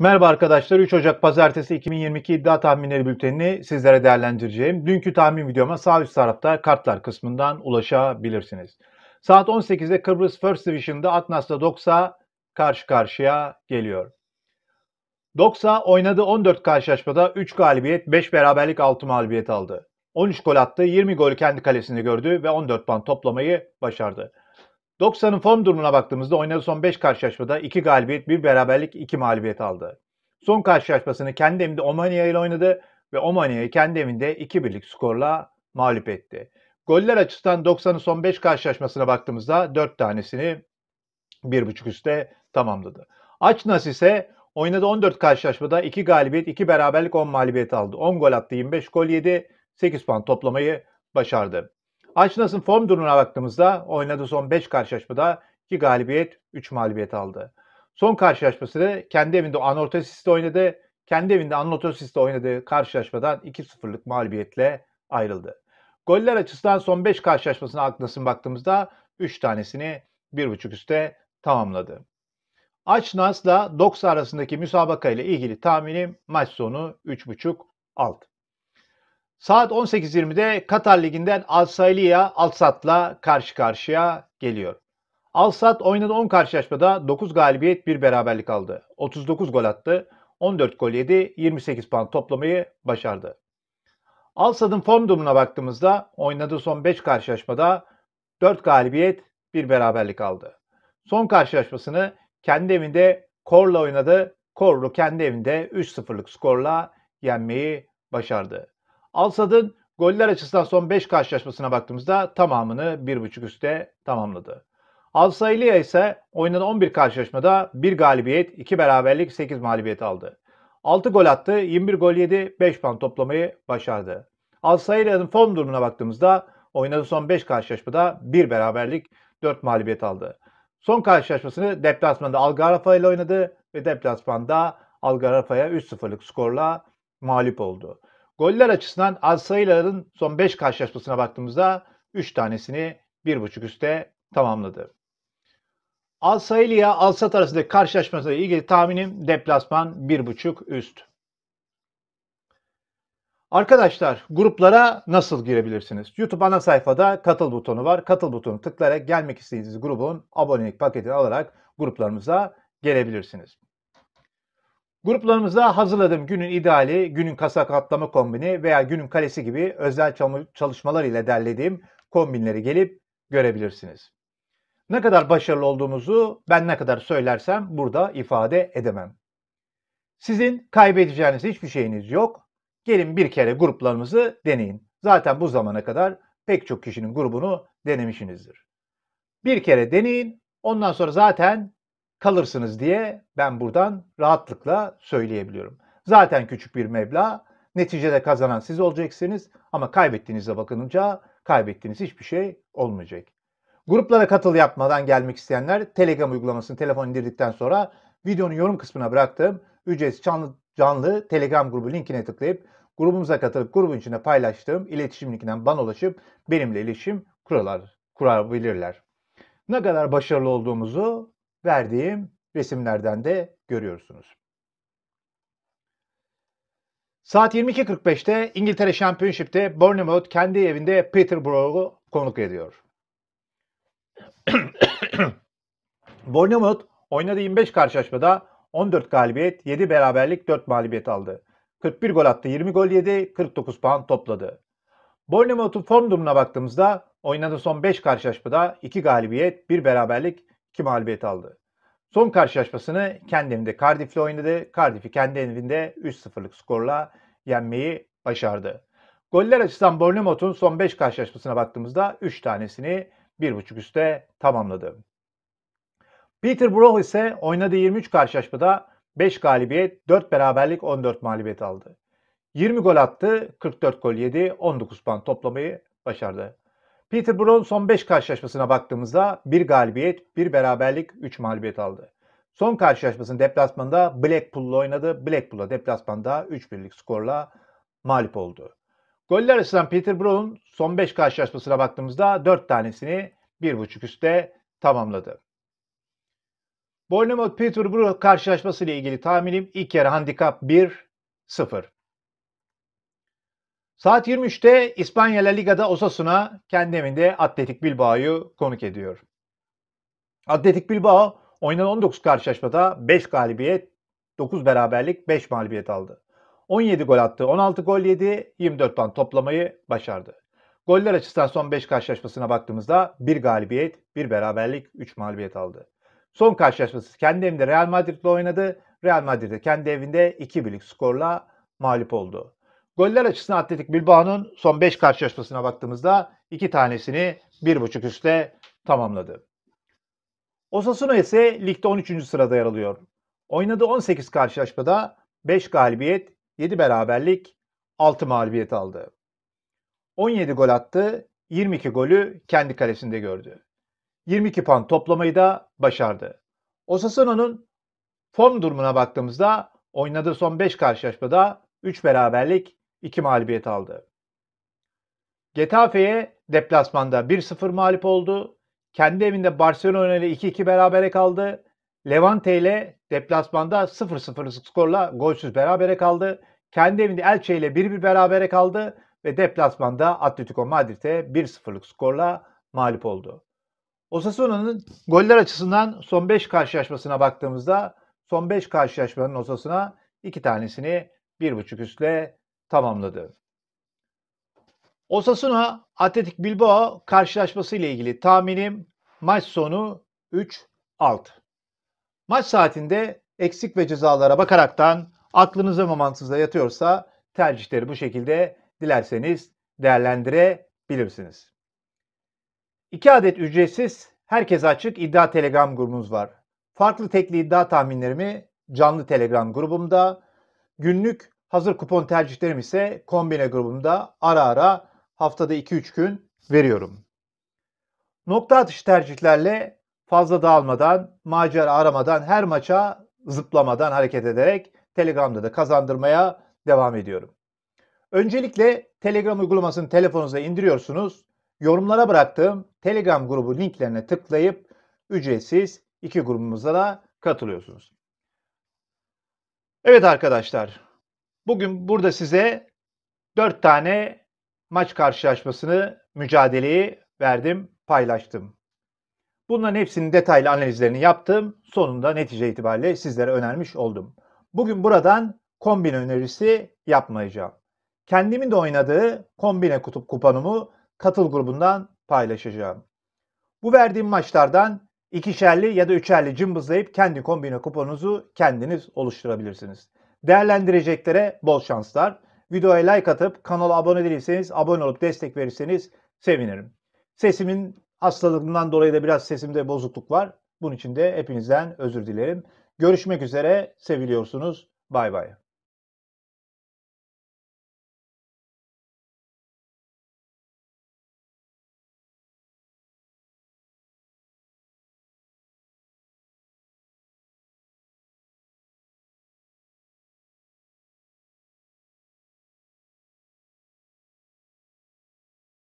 Merhaba arkadaşlar. 3 Ocak Pazartesi 2022 iddia tahminleri bültenini sizlere değerlendireceğim. Dünkü tahmin videoma sağ üst tarafta kartlar kısmından ulaşabilirsiniz. Saat 18'de Kıbrıs First Division'da Atlas'la Doksa karşı karşıya geliyor. Doksa oynadığı 14 karşılaşmada 3 galibiyet, 5 beraberlik, 6 mağlubiyet aldı. 13 gol attı, 20 golü kendi kalesinde gördü ve 14 puan toplamayı başardı. 90'ın form durumuna baktığımızda oynadığı son 5 karşılaşmada 2 galibiyet, 1 beraberlik, 2 mağlubiyet aldı. Son karşılaşmasını kendi evinde Omanya ile oynadı ve Omanya'yı kendi evinde 2 birlik skorla mağlup etti. Goller açısından 90'ın son 5 karşılaşmasına baktığımızda 4 tanesini 1.5 üstte tamamladı. Açnas ise oynadığı 14 karşılaşmada 2 galibiyet, 2 beraberlik, 10 mağlubiyet aldı. 10 gol attı, 25 gol yedi, 8 puan toplamayı başardı. Arsenal'ın form durumuna baktığımızda oynadığı son 5 karşılaşmada 2 galibiyet 3 mağlubiyet aldı. Son karşılaşması da kendi evinde Anortosis'te oynadı. Kendi evinde Anortosis'te oynadığı karşılaşmadan 2-0'lık mağlubiyetle ayrıldı. Goller açısından son 5 karşılaşmasına aklınasın baktığımızda 3 tanesini 1.5 üste tamamladı. Açnas'la Doks arasındaki müsabaka ile ilgili tahminim maç sonu 3.5 alt. Saat 18.20'de Katar Ligi'nden Alsayliya Alsat'la karşı karşıya geliyor. Alsat oynadığı 10 karşılaşmada 9 galibiyet 1 beraberlik aldı. 39 gol attı. 14 gol yedi. 28 puan toplamayı başardı. Alsat'ın form durumuna baktığımızda oynadığı son 5 karşılaşmada 4 galibiyet 1 beraberlik aldı. Son karşılaşmasını kendi evinde Kor'la oynadı. Kor'u kendi evinde 3-0'lık skorla yenmeyi başardı. Alsad'ın goller açısından son 5 karşılaşmasına baktığımızda tamamını 1.5 üste tamamladı. Alsaylia ise oynanan 11 karşılaşmada 1 galibiyet, 2 beraberlik, 8 mağlubiyet aldı. 6 gol attı, 21 gol yedi, 5 puan toplamayı başardı. Alsailia'nın form durumuna baktığımızda oynadığı son 5 karşılaşmada 1 beraberlik, 4 mağlubiyet aldı. Son karşılaşmasını deplasmanda Algarafa ile oynadı ve deplasmanda Algarafa'ya 3-0'lık skorla mağlup oldu. Goller açısından az sayıların son 5 karşılaşmasına baktığımızda 3 tanesini 1.5 üste tamamladı. Alsaylı ile Alsat arasındaki karşılaşmasıyla ilgili tahminim deplasman 1.5 üst. Arkadaşlar gruplara nasıl girebilirsiniz? YouTube ana sayfada katıl butonu var. Katıl butonu tıklayarak gelmek istediğiniz grubun abonelik paketini alarak gruplarımıza gelebilirsiniz. Gruplarımızda hazırladığım günün ideali, günün kasak katlama kombini veya günün kalesi gibi özel çalışmalar ile derlediğim kombinleri gelip görebilirsiniz. Ne kadar başarılı olduğumuzu ben ne kadar söylersem burada ifade edemem. Sizin kaybedeceğiniz hiçbir şeyiniz yok. Gelin bir kere gruplarımızı deneyin. Zaten bu zamana kadar pek çok kişinin grubunu denemişsinizdir. Bir kere deneyin. Ondan sonra zaten kalırsınız diye ben buradan rahatlıkla söyleyebiliyorum. Zaten küçük bir meblağ. Neticede kazanan siz olacaksınız ama kaybettiğinize bakınca kaybettiğiniz hiçbir şey olmayacak. Gruplara katıl yapmadan gelmek isteyenler Telegram uygulamasını telefon indirdikten sonra videonun yorum kısmına bıraktığım ücretsiz canlı, canlı Telegram grubu linkine tıklayıp grubumuza katılıp grubun içinde paylaştığım iletişim linkinden bana ulaşıp benimle iletişim kuralar, kurabilirler. Ne kadar başarılı olduğumuzu verdiğim resimlerden de görüyorsunuz. Saat 22.45'te İngiltere Championship'te Bournemouth kendi evinde Peterborough'u konuk ediyor. Bournemouth oynadığı 25 karşılaşmada 14 galibiyet, 7 beraberlik, 4 mağlubiyet aldı. 41 gol attı, 20 gol yedi, 49 puan topladı. Bournemouth'un form durumuna baktığımızda oynadığı son 5 karşılaşmada 2 galibiyet, 1 beraberlik, 2 mağlubiyet aldı. Son karşılaşmasını kendi evinde Cardiff'le oynadı. Cardiff'i kendi evinde 3-0'lık skorla yenmeyi başardı. Goller açısından Bournemouth'un son 5 karşılaşmasına baktığımızda 3 tanesini 1.5 üste tamamladı. Peter Brough ise oynadığı 23 karşılaşmada 5 galibiyet, 4 beraberlik, 14 mağlubiyet aldı. 20 gol attı, 44 gol yedi, 19 puan toplamayı başardı. Peterborough'un son 5 karşılaşmasına baktığımızda bir galibiyet, bir beraberlik, 3 mağlubiyet aldı. Son karşılaşmasının deplasmanda Blackpool'la oynadı. Blackpool'a deplasmanda 3 birlik skorla mağlup oldu. Goller açısından Peterborough'un son 5 karşılaşmasına baktığımızda 4 tanesini 1.5 üstte tamamladı. Bournemouth Peterborough karşılaşması ile ilgili tahminim ilk yarı handikap 1-0. Saat 23'te İspanya La Liga'da Osasuna kendi evinde Atletik Bilbao'yu konuk ediyor. Atletik Bilbao oynanan 19 karşılaşmada 5 galibiyet, 9 beraberlik, 5 mağlubiyet aldı. 17 gol attı, 16 gol yedi, 24 puan toplamayı başardı. Goller açısından son 5 karşılaşmasına baktığımızda 1 galibiyet, 1 beraberlik, 3 mağlubiyet aldı. Son karşılaşması kendi evinde Real Madrid'le oynadı. Real Madrid'de kendi evinde 2 birlik skorla mağlup oldu. Goller açısından Atletik Bilbao'nun son 5 karşılaşmasına baktığımızda iki tanesini 1.5 üstte tamamladı. Osasuna ise ligde 13. sırada yer alıyor. Oynadığı 18 karşılaşmada 5 galibiyet, 7 beraberlik, 6 mağlubiyet aldı. 17 gol attı, 22 golü kendi kalesinde gördü. 22 puan toplamayı da başardı. Osasuna'nın form durumuna baktığımızda oynadığı son 5 karşılaşmada 3 beraberlik, 2 mağlubiyet aldı. Getafe'ye deplasmanda 1-0 mağlup oldu. Kendi evinde Barcelona ile 2-2 berabere kaldı. Levante ile deplasmanda 0-0 skorla golsüz berabere kaldı. Kendi evinde Elche ile 1-1 berabere kaldı ve deplasmanda Atletico Madrid'e 1-0'lık skorla mağlup oldu. Osasuna'nın goller açısından son 5 karşılaşmasına baktığımızda son 5 karşılaşmanın Osasuna 2 tanesini 1.5 üstle tamamladı. Osasuna Atletik Bilbao karşılaşması ile ilgili tahminim maç sonu 3-6. Maç saatinde eksik ve cezalara bakaraktan aklınıza mamansızda yatıyorsa tercihleri bu şekilde dilerseniz değerlendirebilirsiniz. 2 adet ücretsiz, herkes açık iddia telegram grubumuz var. Farklı tekli iddia tahminlerimi canlı telegram grubumda günlük Hazır kupon tercihlerim ise kombine grubumda ara ara haftada 2-3 gün veriyorum. Nokta atış tercihlerle fazla dağılmadan, macera aramadan, her maça zıplamadan hareket ederek Telegram'da da kazandırmaya devam ediyorum. Öncelikle Telegram uygulamasını telefonunuza indiriyorsunuz. Yorumlara bıraktığım Telegram grubu linklerine tıklayıp ücretsiz iki grubumuza da katılıyorsunuz. Evet arkadaşlar Bugün burada size 4 tane maç karşılaşmasını, mücadeleyi verdim, paylaştım. Bunların hepsinin detaylı analizlerini yaptım. Sonunda netice itibariyle sizlere önermiş oldum. Bugün buradan kombin önerisi yapmayacağım. Kendimin de oynadığı kombine kutup kupanımı katıl grubundan paylaşacağım. Bu verdiğim maçlardan ikişerli ya da üçerli cımbızlayıp kendi kombine kuponunuzu kendiniz oluşturabilirsiniz. Değerlendireceklere bol şanslar. Videoya like atıp kanala abone değilseniz abone olup destek verirseniz sevinirim. Sesimin hastalığından dolayı da biraz sesimde bozukluk var. Bunun için de hepinizden özür dilerim. Görüşmek üzere. Seviliyorsunuz. Bay bay.